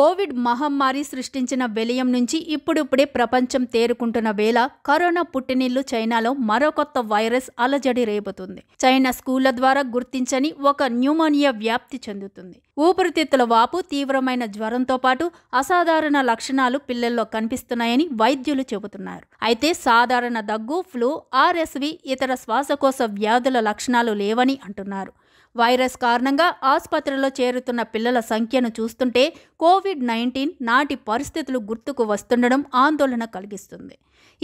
Covid మహమ్మారి సృష్టించిన విలయం నుంచి ఇప్పుడిప్పుడే ప్రపంచం తేరుకుంటున్న వేళ కరోనా పుట్టినిల్లు చైనాలో మరో కొత్త వైరస్ అలజడి రేపుతుంది చైనా స్కూళ్ల ద్వారా గుర్తించని ఒక న్యూమోనియా వ్యాప్తి చెందుతుంది ఊపిరితిత్తుల వాపు తీవ్రమైన జ్వరంతో పాటు అసాధారణ లక్షణాలు పిల్లల్లో కనిపిస్తున్నాయని వైద్యులు చెబుతున్నారు అయితే సాధారణ దగ్గు ఫ్లూ ఆర్ఎస్వి ఇతర శ్వాసకోశ వ్యాధుల లక్షణాలు లేవని అంటున్నారు వైరస్ కారణంగా ఆసుపత్రిలో చేరుతున్న పిల్లల సంఖ్యను చూస్తుంటే కోవిడ్ కోవిడ్ నైన్టీన్ నాటి పరిస్థితులు గుర్తుకు వస్తుండడం ఆందోళన కలిగిస్తుంది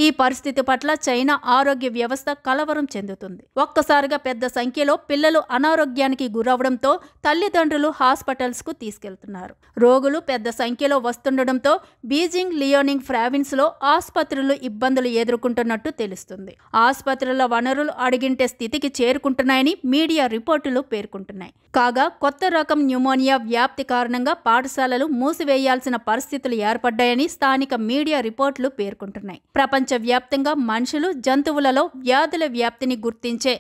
ఈ పరిస్థితి పట్ల చైనా ఆరోగ్య వ్యవస్థ కలవరం చెందుతుంది ఒక్కసారిగా పెద్ద సంఖ్యలో పిల్లలు అనారోగ్యానికి గురవడంతో తల్లిదండ్రులు హాస్పిటల్స్కు తీసుకెళ్తున్నారు రోగులు పెద్ద సంఖ్యలో వస్తుండడంతో బీజింగ్ లియోనింగ్ ప్రావిన్స్లో ఆసుపత్రులు ఇబ్బందులు ఎదుర్కొంటున్నట్టు తెలుస్తుంది ఆసుపత్రుల వనరులు అడిగింటే స్థితికి చేరుకుంటున్నాయని మీడియా రిపోర్టులు పేర్కొంటున్నాయి కాగా కొత్త రకం న్యూమోనియా వ్యాప్తి కారణంగా పాఠశాలలు మూసి మూసివేయాల్సిన పరిస్థితులు ఏర్పడ్డాయని స్థానిక మీడియా రిపోర్ట్లు పేర్కొంటున్నాయి ప్రపంచవ్యాప్తంగా మనుషులు జంతువులలో వ్యాధుల వ్యాప్తిని గుర్తించే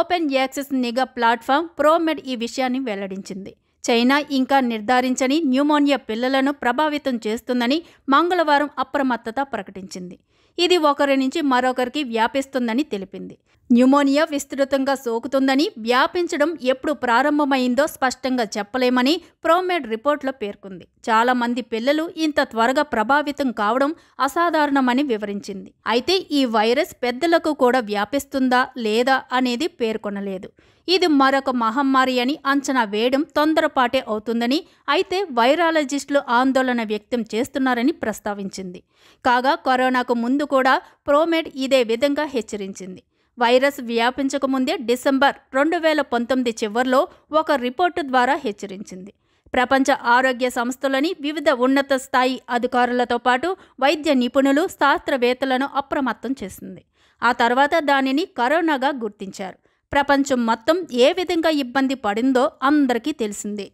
ఓపెన్ యాక్సెస్ నిఘా ప్లాట్ఫామ్ ప్రోమెడ్ ఈ విషయాన్ని వెల్లడించింది చైనా ఇంకా నిర్ధారించని న్యూమోనియా పిల్లలను ప్రభావితం చేస్తుందని మంగళవారం అప్రమత్తత ప్రకటించింది ఇది ఒకరి నుంచి మరొకరికి వ్యాపిస్తుందని తెలిపింది న్యూమోనియా విస్తృతంగా సోకుతుందని వ్యాపించడం ఎప్పుడు ప్రారంభమైందో స్పష్టంగా చెప్పలేమని ప్రోమేడ్ రిపోర్ట్లో పేర్కొంది చాలామంది పిల్లలు ఇంత త్వరగా ప్రభావితం కావడం అసాధారణమని వివరించింది అయితే ఈ వైరస్ పెద్దలకు కూడా వ్యాపిస్తుందా లేదా అనేది పేర్కొనలేదు ఇది మరొక మహమ్మారి అని అంచనా వేయడం తొందరపాటే అవుతుందని అయితే వైరాలజిస్టులు ఆందోళన వ్యక్తం చేస్తున్నారని ప్రస్తావించింది కాగా కరోనాకు ముందు కూడా ప్రోమేడ్ ఇదే విధంగా హెచ్చరించింది వైరస్ వ్యాపించకముందే డిసెంబర్ రెండు వేల పంతొమ్మిది చివరిలో ఒక రిపోర్టు ద్వారా హెచ్చరించింది ప్రపంచ ఆరోగ్య సంస్థలని వివిధ ఉన్నత స్థాయి అధికారులతో పాటు వైద్య నిపుణులు శాస్త్రవేత్తలను అప్రమత్తం చేసింది ఆ తర్వాత దానిని కరోనాగా గుర్తించారు ప్రపంచం మొత్తం ఏ విధంగా ఇబ్బంది పడిందో అందరికీ తెలిసిందే